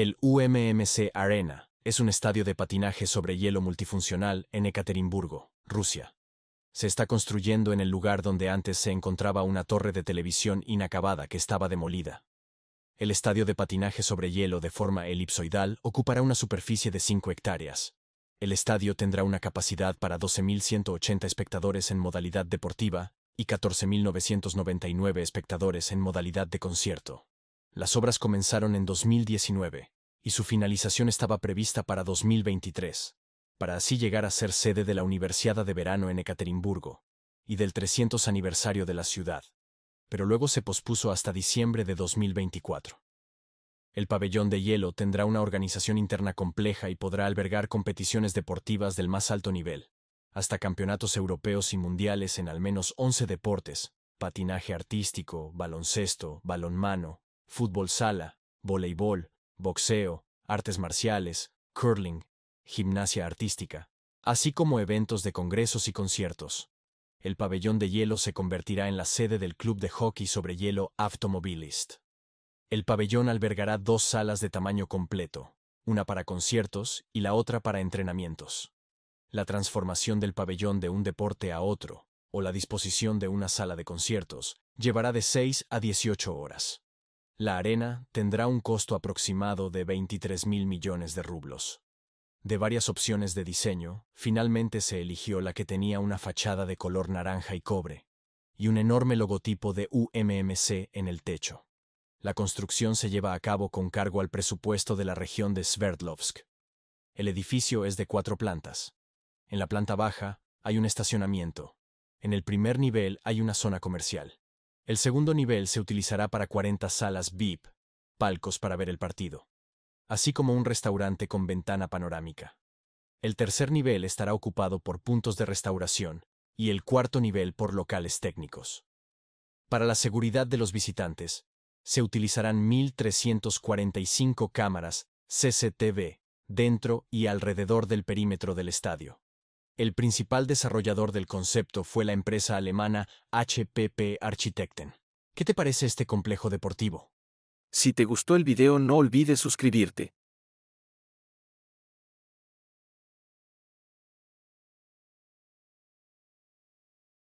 El UMMC Arena es un estadio de patinaje sobre hielo multifuncional en Ekaterimburgo, Rusia. Se está construyendo en el lugar donde antes se encontraba una torre de televisión inacabada que estaba demolida. El estadio de patinaje sobre hielo de forma elipsoidal ocupará una superficie de 5 hectáreas. El estadio tendrá una capacidad para 12.180 espectadores en modalidad deportiva y 14.999 espectadores en modalidad de concierto. Las obras comenzaron en 2019 y su finalización estaba prevista para 2023, para así llegar a ser sede de la universidad de Verano en Ekaterimburgo y del 300 aniversario de la ciudad, pero luego se pospuso hasta diciembre de 2024. El pabellón de hielo tendrá una organización interna compleja y podrá albergar competiciones deportivas del más alto nivel, hasta campeonatos europeos y mundiales en al menos 11 deportes, patinaje artístico, baloncesto, balonmano, fútbol sala, voleibol, boxeo, artes marciales, curling, gimnasia artística, así como eventos de congresos y conciertos. El pabellón de hielo se convertirá en la sede del club de hockey sobre hielo Automobilist. El pabellón albergará dos salas de tamaño completo, una para conciertos y la otra para entrenamientos. La transformación del pabellón de un deporte a otro, o la disposición de una sala de conciertos, llevará de 6 a 18 horas. La arena tendrá un costo aproximado de 23 mil millones de rublos. De varias opciones de diseño, finalmente se eligió la que tenía una fachada de color naranja y cobre, y un enorme logotipo de UMMC en el techo. La construcción se lleva a cabo con cargo al presupuesto de la región de Sverdlovsk. El edificio es de cuatro plantas. En la planta baja hay un estacionamiento. En el primer nivel hay una zona comercial. El segundo nivel se utilizará para 40 salas VIP, palcos para ver el partido, así como un restaurante con ventana panorámica. El tercer nivel estará ocupado por puntos de restauración y el cuarto nivel por locales técnicos. Para la seguridad de los visitantes, se utilizarán 1.345 cámaras CCTV dentro y alrededor del perímetro del estadio. El principal desarrollador del concepto fue la empresa alemana HPP Architekten. ¿Qué te parece este complejo deportivo? Si te gustó el video no olvides suscribirte.